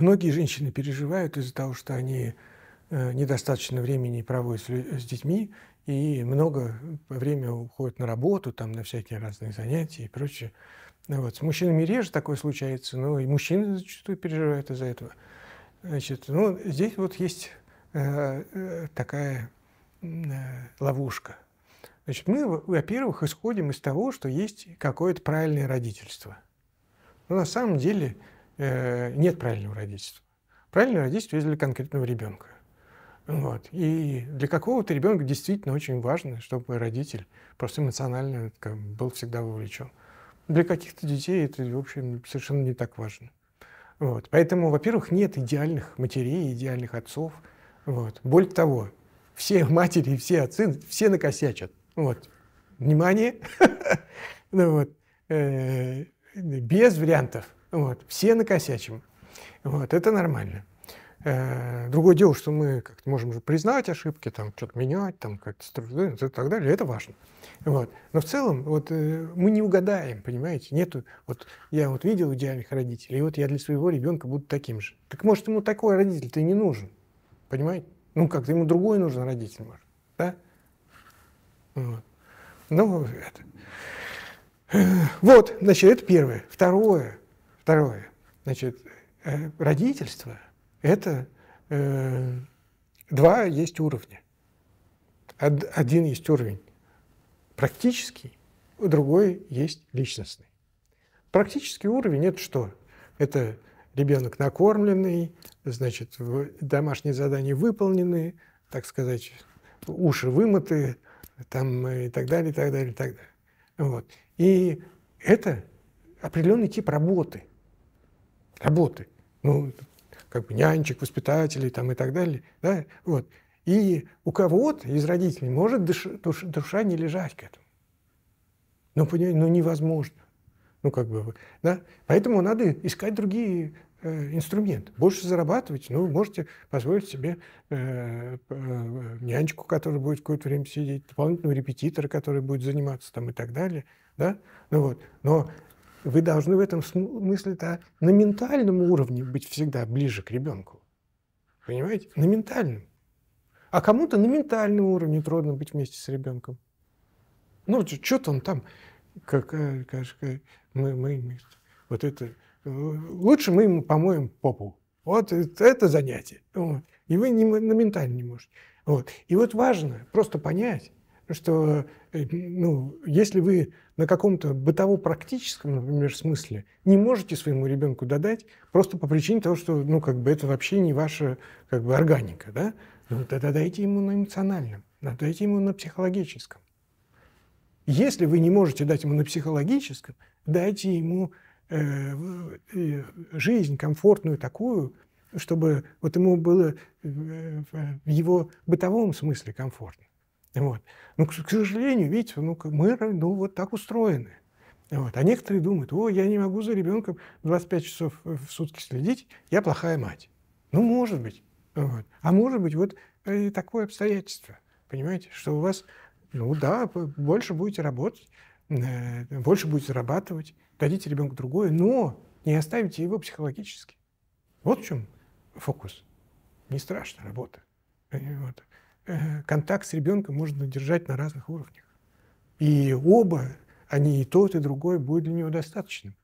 Многие женщины переживают из-за того, что они э, недостаточно времени проводят с детьми, и много времени уходит на работу, там, на всякие разные занятия и прочее. Вот. С мужчинами реже такое случается, но и мужчины зачастую переживают из-за этого. Значит, ну, здесь вот есть э, э такая э, ловушка. Значит, мы, во-первых, исходим из того, что есть какое-то правильное родительство. Но на самом деле Э, нет правильного родительства. Правильное родительство есть для конкретного ребенка. Вот. И для какого-то ребенка действительно очень важно, чтобы родитель просто эмоционально был всегда вовлечен. Для каких-то детей это, в общем, совершенно не так важно. Вот. Поэтому, во-первых, нет идеальных матерей, идеальных отцов. Вот. Более того, все матери, все отцы, все накосячат. Вот. Внимание! Ну э, без вариантов. Вот. Все накосячим. Вот. Это нормально. Э, другое дело, что мы как-то можем же признать ошибки, там что-то менять, там как-то и так далее, это важно. Вот. Но в целом вот, э, мы не угадаем, понимаете, нету, вот я вот видел идеальных родителей, и вот я для своего ребенка буду таким же. Так может ему такой родитель-то и не нужен, понимаете? Ну как-то ему другой нужен родитель, может, да? Вот. Ну, это. Э, вот, значит, это первое. Второе, Второе. Значит, э, родительство – это э, два есть уровня. Один есть уровень практический, другой есть личностный. Практический уровень – это что? Это ребенок накормленный, значит, домашние задания выполнены, так сказать, уши вымыты, там э, и так далее, и так далее, и так далее. Вот. И это определенный тип работы – работы. Ну, как бы нянечек, воспитателей там и так далее. Да? Вот. И у кого-то из родителей может душа, душа, не лежать к этому. Ну, понимаете, ну невозможно. Ну, как бы, да? Поэтому надо искать другие э, инструменты. Больше зарабатывать, ну, можете позволить себе э, э, нянечку, которая будет какое-то время сидеть, дополнительного репетитора, который будет заниматься там и так далее, да? Ну, вот. Но вы должны в этом смысле-то а, на ментальном уровне быть всегда ближе к ребенку. Понимаете? На ментальном. А кому-то на ментальном уровне трудно быть вместе с ребенком. Ну, что-то он там, какая, как, мы, мы, вот это, э, лучше мы ему помоем попу. Вот это занятие. Вот. И вы не, на ментально не можете. Вот. И вот важно просто понять, что э, ну, если вы на каком-то бытово-практическом, например, смысле не можете своему ребенку додать просто по причине того, что ну, как бы это вообще не ваша как бы, органика, да? Ну, тогда дайте ему на эмоциональном, дайте ему на психологическом. Если вы не можете дать ему на психологическом, дайте ему э, э жизнь комфортную такую, чтобы вот ему было э, в его бытовом смысле комфортно. Вот. Ну, к, к сожалению, видите, ну, мы ну, вот так устроены. Вот. А некоторые думают, о, я не могу за ребенком 25 часов э, в сутки следить, я плохая мать. Ну, может быть. Вот. А может быть, вот э, и такое обстоятельство, понимаете, что у вас, ну да, больше будете работать, э, больше будете зарабатывать, дадите ребенку другое, но не оставите его психологически. Вот в чем фокус. Не страшно работа. Вот. Э, контакт с ребенком можно держать на разных уровнях. И оба, они и тот, и другой, будет для него достаточным.